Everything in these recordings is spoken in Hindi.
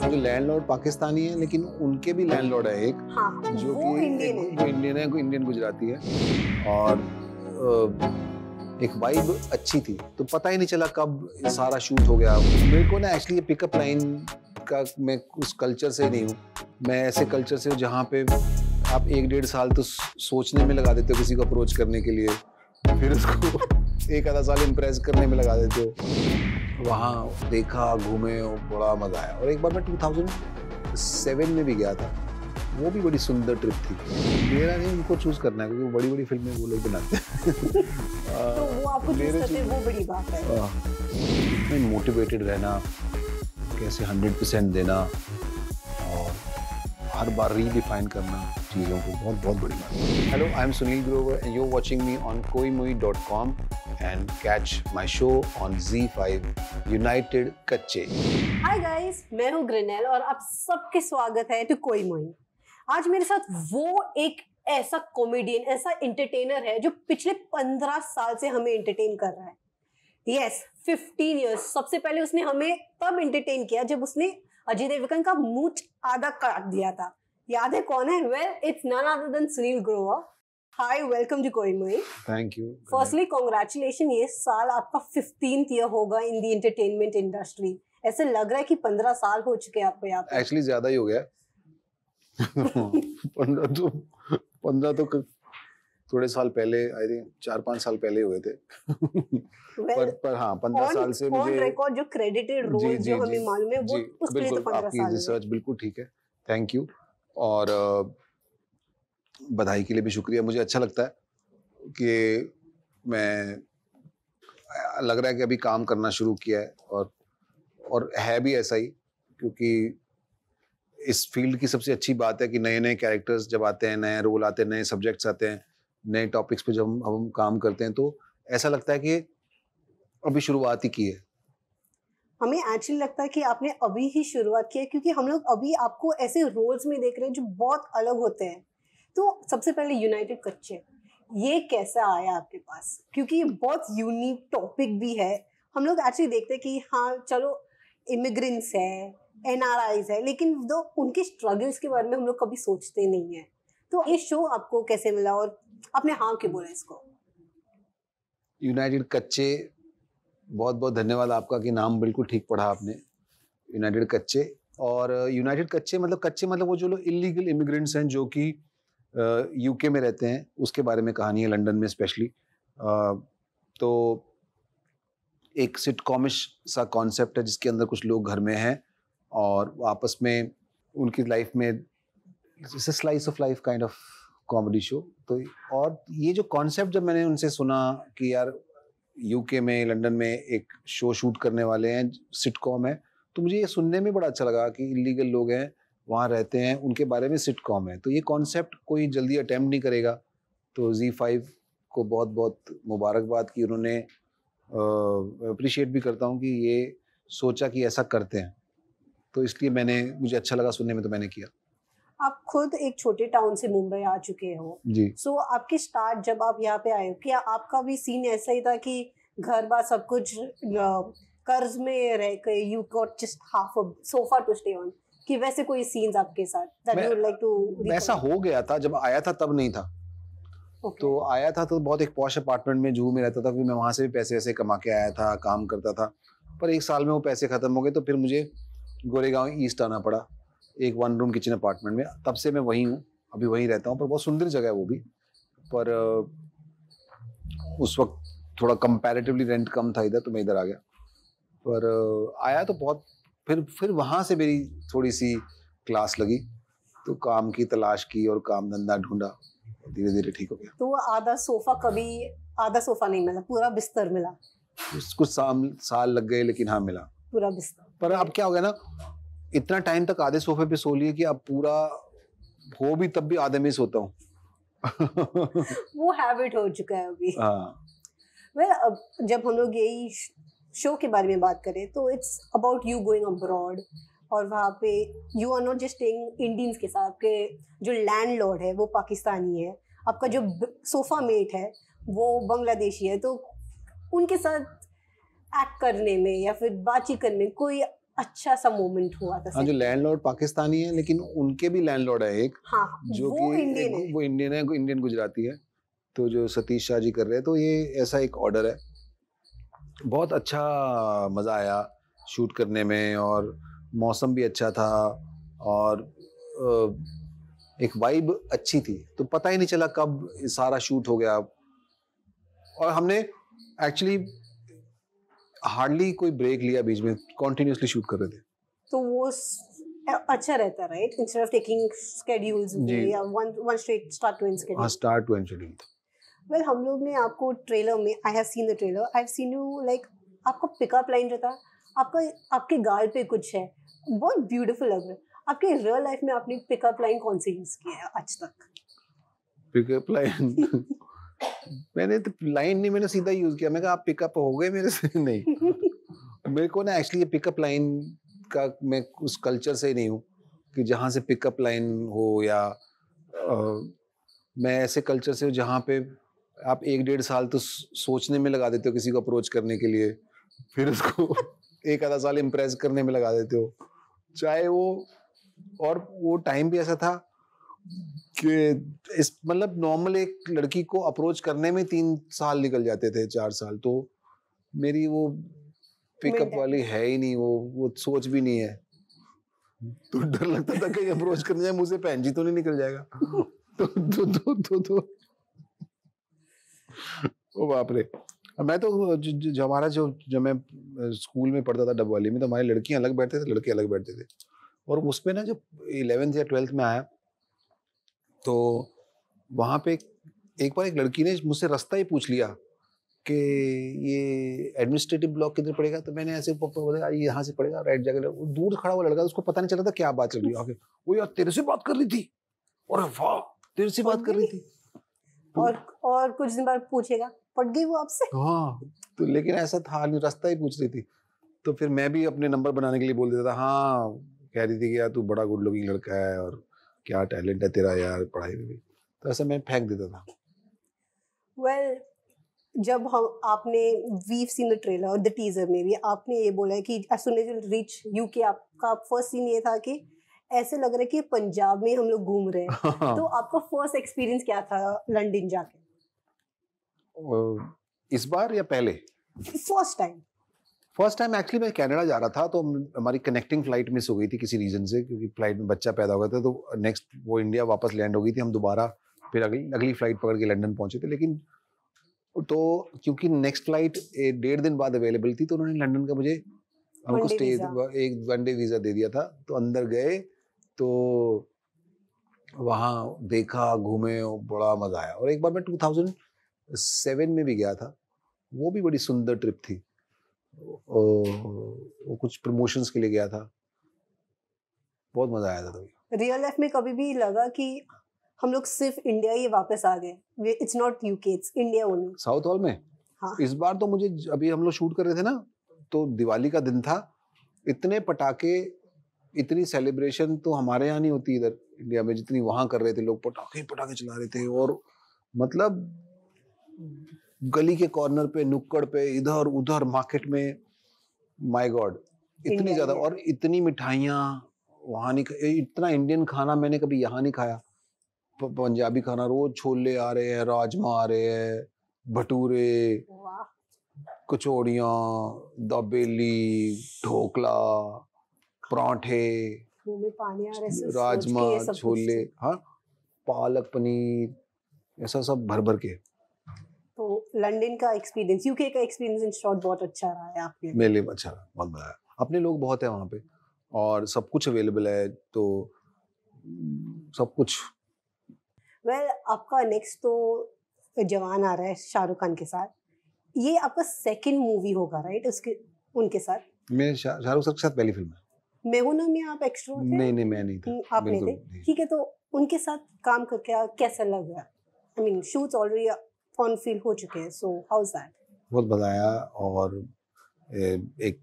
जो लॉर्ड तो पाकिस्तानी है लेकिन उनके भी लैंड लॉर्ड है एक हाँ, जो कि इंडियन इंडियन है कोई इंडियन गुजराती है और एक वाइब अच्छी थी तो पता ही नहीं चला कब सारा शूट हो गया मेरे को ना एक्चुअली पिकअप लाइन का मैं उस कल्चर से नहीं हूँ मैं ऐसे कल्चर से हूँ जहाँ पे आप एक डेढ़ साल तो सोचने में लगा देते हो किसी को अप्रोच करने के लिए फिर उसको एक आधा साल इम्प्रेस करने में लगा देते हो वहाँ देखा घूमे और बड़ा मज़ा आया और एक बार मैं 2007 में भी गया था वो भी बड़ी सुंदर ट्रिप थी मेरा नहीं उनको चूज करना है क्योंकि बड़ी बड़ी फिल्में वो लोग बनाते हैं तो वो हाँ, आपको वो बड़ी बात है मोटिवेटेड हाँ। रहना कैसे हंड्रेड परसेंट देना और हर बार रीडिफाइन करना चीज़ों को बहुत बहुत बड़ी बात hello I am Sunil Grover and you watching me on Koimoi dot com and catch my show on Z5 United Kacche. Hi guys, मैं हूँ ग्रिनेल और आप सबके स्वागत है टू कोई मोई आज मेरे साथ वो एक ऐसा कॉमेडियन ऐसा इंटरटेनर है जो पिछले पंद्रह साल से हमें इंटरटेन कर रहा है यस फिफ्टीन ईयर्स सबसे पहले उसने हमें तब इंटरटेन किया जब उसने अजय देवगन का मूछ आधा काट दिया था याद है कौन है well it's none other than Sunil Grover hi welcome to Koimoi Thank you. Firstly, congratulations. ये साल आपका फिफ्टीन ईयर होगा in the entertainment industry. ऐसे लग रहा है कि 15 साल हो चुके हैं आपको यहाँ पे. Actually, ज्यादा ही हो गया 15 तो 15 तो थोड़े साल पहले आई थिंक चार पांच साल पहले हुए थे well, पर पर हाँ पंद्रह साल से मुझे रिकॉर्ड जो क्रेडिटेड रोल जी, जी, जो हमें मालूम है वो उसके लिए तो पंद्रह साल आपकी रिसर्च बिल्कुल ठीक है थैंक यू और uh, बधाई के लिए भी शुक्रिया मुझे अच्छा लगता है कि मैं लग रहा है कि अभी काम करना शुरू किया है और और है भी ऐसा ही क्योंकि इस फील्ड की सबसे अच्छी बात है कि नए नए कैरेक्टर्स जब आते हैं नए रोल आते हैं नए सब्जेक्ट्स आते हैं नए टॉपिक्स पे जब हम हम काम करते हैं तो ऐसा लगता है कि अभी शुरुआत ही की है हमें एक्चुअली लगता है कि आपने अभी ही शुरुआत की है क्योंकि हम लोग अभी आपको ऐसे रोल्स में देख रहे हैं जो बहुत अलग होते हैं तो सबसे पहले यूनाइटेड कच्चे ये कैसा आया आपके पास क्योंकि ये बहुत यूनिक टॉपिक भी है हम लोग एक्चुअली देखते हैं कि हाँ चलो इमिग्रेंट्स है एन है लेकिन दो उनके स्ट्रगल्स के बारे में हम लोग कभी सोचते नहीं है तो ये शो आपको कैसे मिला और आपने हाँ क्यों बोला इसको यूनाइटेड कच्चे बहुत बहुत धन्यवाद आपका कि नाम बिल्कुल ठीक पढ़ा आपने यूनाइटेड कच्चे और यूनाइटेड कच्चे मतलब कच्चे मतलब वो जो लोग इलीगल इमिग्रेंट्स हैं जो कि यूके में रहते हैं उसके बारे में कहानी है लंदन में स्पेशली तो एक सिट कॉमिश सा कॉन्सेप्ट है जिसके अंदर कुछ लोग घर में हैं और आपस में उनकी लाइफ में slice of life kind of comedy show तो और ये जो कॉन्सेप्ट जब मैंने उनसे सुना कि यार यूके में लंदन में एक शो शूट करने वाले हैं सिटकॉम है तो मुझे ये सुनने में बड़ा अच्छा लगा कि इलीगल लोग हैं वहाँ रहते हैं उनके बारे में सिट कॉम है तो ये कॉन्सेप्ट कोई जल्दी अटैम्प्ट नहीं करेगा तो जी फाइव को बहुत बहुत मुबारकबाद की उन्होंने अप्रिशिएट भी करता हूँ कि ये सोचा कि ऐसा करते हैं तो इसलिए मैंने मुझे अच्छा लगा सुनने में तो मैंने किया आप खुद एक छोटे टाउन से मुंबई आ चुके हो जी सो so, आपकी स्टार्ट जब आप यहाँ पे आए हो क्या आपका भी सीन ऐसा ही था कि घर बार सब कुछ कर्ज में रह के you got just half sofa to stay on कि वैसे कोई सीन्स आपके साथ दैट यू लाइक टू वैसा हो गया था जब आया था तब नहीं था Okay. तो आया था तो बहुत एक पॉश अपार्टमेंट में जूहू में रहता था फिर मैं वहाँ से भी पैसे वैसे कमा के आया था काम करता था पर एक साल में वो पैसे ख़त्म हो गए तो फिर मुझे गोरेगांव ईस्ट आना पड़ा एक वन रूम किचन अपार्टमेंट में तब से मैं वहीं हूँ अभी वहीं रहता हूँ पर बहुत सुंदर जगह है वो भी पर उस वक्त थोड़ा कंपेरेटिवली रेंट कम था इधर तो मैं इधर आ गया पर आया तो बहुत फिर फिर वहाँ से मेरी थोड़ी सी क्लास लगी तो काम की तलाश की और काम धंधा ढूंढा धीरे धीरे ठीक हो गया तो आधा सोफा कभी आधा सोफा नहीं मिला पूरा बिस्तर मिला कुछ साल लग गए लेकिन हाँ मिला पूरा बिस्तर पर अब क्या हो गया ना इतना टाइम तक आधे सोफे पे सो लिए कि अब पूरा हो भी तब भी आधे में सोता हूँ वो हैबिट हो चुका है अभी हाँ well, जब हम लोग यही शो के बारे में बात करें तो it's about you going abroad और वहाँ पे you are not just staying Indians के साथ के जो लैंड लॉर्ड है वो पाकिस्तानी है आपका जो सोफा मेट है वो बांग्लादेशी है तो उनके साथ एक्ट करने में या फिर बातचीत करने में कोई अच्छा सा मोमेंट हुआ था हाँ, जो लैंडलॉर्ड पाकिस्तानी है लेकिन उनके भी लैंडलॉर्ड है एक हाँ, जो वो इंडियन है वो इंडियन है इंडियन गुजराती है तो जो सतीश शाह जी कर रहे हैं तो ये ऐसा एक ऑर्डर है बहुत अच्छा मज़ा आया शूट करने में और मौसम भी अच्छा था और एक वाइब अच्छी थी तो पता ही नहीं चला कब सारा शूट हो गया और हमने एक्चुअली हार्डली कोई ब्रेक लिया बीच में कॉन्टिन्यूसली शूट कर रहे थे तो वो अच्छा रहता right instead of taking schedules one one straight start to end schedule start to end schedule well हम लोग ने आपको ट्रेलर में I have seen the trailer I have seen you like आपका पिकअप लाइन रहता है आपका आपके गाल पे कुछ है बहुत ब्यूटीफुल लग रहा है आपके रियल लाइफ में आपने पिकअप लाइन कौन सी यूज की है आज तक पिकअप लाइन मैंने तो लाइन नहीं मैंने सीधा यूज किया मैं कहा आप पिकअप हो गए मेरे से नहीं मेरे को ना एक्चुअली ये पिकअप लाइन का मैं उस कल्चर से नहीं हूँ कि जहाँ से पिकअप लाइन हो या आ, मैं ऐसे कल्चर से हूँ जहाँ पे आप एक डेढ़ साल तो सोचने में लगा देते हो किसी को अप्रोच करने के लिए फिर उसको एक आधा साल इम्प्रेस करने में लगा देते हो चाहे वो और वो टाइम भी ऐसा था कि इस मतलब नॉर्मल एक लड़की को अप्रोच करने में तीन साल निकल जाते थे चार साल तो मेरी वो पिकअप वाली है ही नहीं वो वो सोच भी नहीं है तो डर लगता था कहीं अप्रोच करने जाए मुझे भैन जी तो नहीं निकल जाएगा तो तो तो तो, तो, तो ओ बाप रे मैं तो जो हमारा जो जब मैं स्कूल में पढ़ता था डबवाली में तो हमारी लड़कियाँ अलग बैठते थे लड़के अलग बैठते थे और उस पर ना जब इलेवेंथ या ट्वेल्थ में आया तो वहाँ पे एक बार एक लड़की ने मुझसे रास्ता ही पूछ लिया कि ये एडमिनिस्ट्रेटिव ब्लॉक किधर पड़ेगा तो मैंने ऐसे बताया ये यहाँ से पड़ेगा राइट जाकर वो दूर खड़ा हुआ लड़का उसको पता नहीं चला था क्या बात चल रही है वो यार तेरे से बात कर रही थी और वाह तेरे से बात कर रही थी और तो- और कुछ दिन बाद पूछेगा पट गई वो आपसे हाँ तो लेकिन ऐसा था नहीं रास्ता ही पूछ रही थी तो फिर मैं भी अपने नंबर बनाने के लिए बोल देता था हाँ कह रही थी कि यार तू बड़ा गुड लुकिंग लड़का है और क्या टैलेंट है तेरा यार पढ़ाई में भी तो ऐसा मैं फेंक देता था वेल well, जब हम आपने वीव सीन द ट्रेलर और द टीजर में भी आपने ये बोला है कि as soon as reach you के आपका फर्स्ट सीन ये था कि ऐसे लग रहा है कि पंजाब में हम लोग घूम रहे हैं हाँ। तो आपका फर्स्ट एक्सपीरियंस क्या था लंदन जाके इस बार या पहले first time first time actually मैं कनाडा जा रहा था तो हमारी कनेक्टिंग फ्लाइट मिस हो गई थी किसी रीज़न से क्योंकि फ्लाइट में बच्चा पैदा हो गया था तो नेक्स्ट वो इंडिया वापस लैंड हो गई थी हम दोबारा फिर अगली अगली फ्लाइट पकड़ के लंदन पहुंचे थे लेकिन तो क्योंकि नेक्स्ट फ्लाइट डेढ़ दिन बाद अवेलेबल थी तो उन्होंने लंदन का मुझे हमको स्टे एक वन डे वीज़ा दे दिया था तो अंदर गए तो वहाँ देखा घूमे बड़ा मज़ा आया और एक बार मैं 2007 में भी गया था वो भी बड़ी सुंदर ट्रिप थी वो कुछ प्रमोशंस के लिए गया था बहुत मज़ा आया था तभी रियल लाइफ में कभी भी लगा कि हम लोग सिर्फ इंडिया ही वापस आ गए it's not UK it's India only Southall में हाँ. इस बार तो मुझे अभी हम लोग शूट कर रहे थे ना तो दिवाली का दिन था इतने पटाखे इतनी सेलिब्रेशन तो हमारे यहाँ नहीं होती इधर इंडिया में जितनी वहाँ कर रहे थे लोग पटाखे पटाखे चला रहे थे और मतलब गली के कॉर्नर पे नुक्कड़ पे इधर उधर मार्केट में माय गॉड इतनी ज़्यादा और इतनी मिठाइयाँ वहाँ नहीं इतना इंडियन खाना मैंने कभी यहाँ नहीं खाया पंजाबी खाना रोज छोले आ रहे हैं राजमा आ रहे हैं भटूरे कचौड़िया दाबेली ढोकला परांठे राजमा छोले हाँ पालक पनीर ऐसा सब भर भर के तो लंदन का एक्सपीरियंस यूके का एक्सपीरियंस इन शॉर्ट बहुत अच्छा रहा है आपके मेरे लिए अच्छा रहा बहुत मजा आया अपने लोग बहुत है वहाँ पे और सब कुछ अवेलेबल है तो सब कुछ वेल well, आपका नेक्स्ट तो जवान आ रहा है शाहरुख खान के साथ ये आपका सेकंड मूवी होगा राइट उसके उनके साथ मैं शाहरुख सर के साथ पहली फिल्म है मैं ना मैं आप एक्स्ट्रा नहीं नहीं मैं नहीं था हम्म, आप नहीं थे ठीक है तो उनके साथ काम करके कैसा लग रहा I mean shoots already on feel हो चुके हैं सो हाउ इज दैट बहुत बताया और एक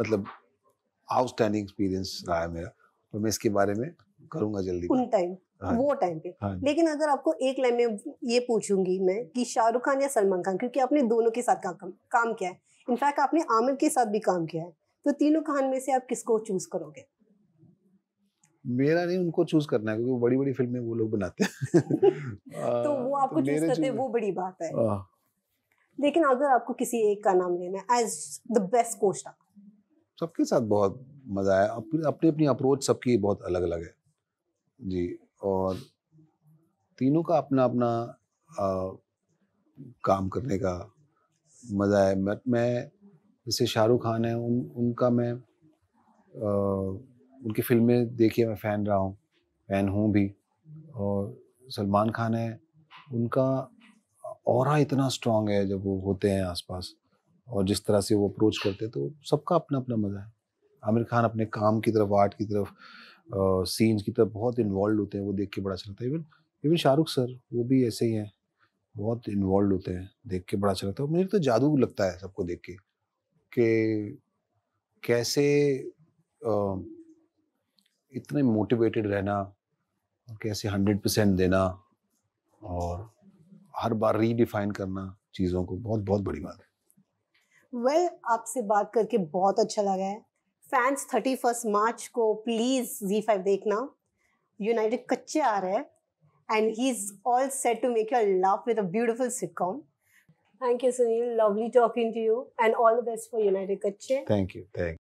मतलब आउटस्टैंडिंग एक्सपीरियंस रहा है मेरा और तो मैं इसके बारे में करूंगा जल्दी उन टाइम हाँ, वो टाइम पे हाँ, लेकिन अगर आपको एक लाइन में ये पूछूंगी मैं कि शाहरुख खान या सलमान खान क्योंकि आपने दोनों के साथ काम काम किया है इनफैक्ट आपने आमिर के साथ भी काम किया है तो तीनों कहान में से आप किसको चूज करोगे मेरा नहीं उनको चूज करना है क्योंकि बड़ी बड़ी फिल्में वो लोग बनाते हैं तो वो आपको तो चूज करते हैं वो बड़ी बात है हाँ। लेकिन अगर आपको किसी एक का नाम लेना है एज द बेस्ट कोच सबके साथ बहुत मजा आया अपनी अपनी अपनी अप्रोच सबकी बहुत अलग अलग है जी और तीनों का अपना अपना आ, काम करने का मज़ा है मैं, मैं जैसे शाहरुख खान है उन उनका मैं आ, उनकी फिल्में देखिए मैं फ़ैन रहा हूँ फ़ैन हूँ भी और सलमान खान है उनका और इतना स्ट्रांग है जब वो होते हैं आसपास और जिस तरह से वो अप्रोच करते हैं तो सबका अपना अपना मज़ा है आमिर खान अपने काम की तरफ आर्ट की तरफ सीन्स की तरफ बहुत इन्वॉल्व होते हैं वो देख के बड़ा अच्छा लगता है इवन इवन शाहरुख सर वो भी ऐसे ही हैं बहुत इन्वॉल्व होते हैं देख के बड़ा अच्छा लगता है मुझे तो जादू लगता है सबको देख के कि कैसे आ, इतने मोटिवेटेड रहना और कैसे हंड्रेड परसेंट देना और हर बार रीडिफाइन करना चीज़ों को बहुत बहुत बड़ी बात है वेल well, आपसे बात करके बहुत अच्छा लगा है फैंस थर्टी फर्स्ट मार्च को प्लीज़ जी फाइव देखना यूनाइटेड कच्चे आ रहे हैं and he is all set to make your love with a beautiful sitcom Thank you, Sunil. Lovely talking to you, and all the best for United Kutche. Thank you. Thank. You.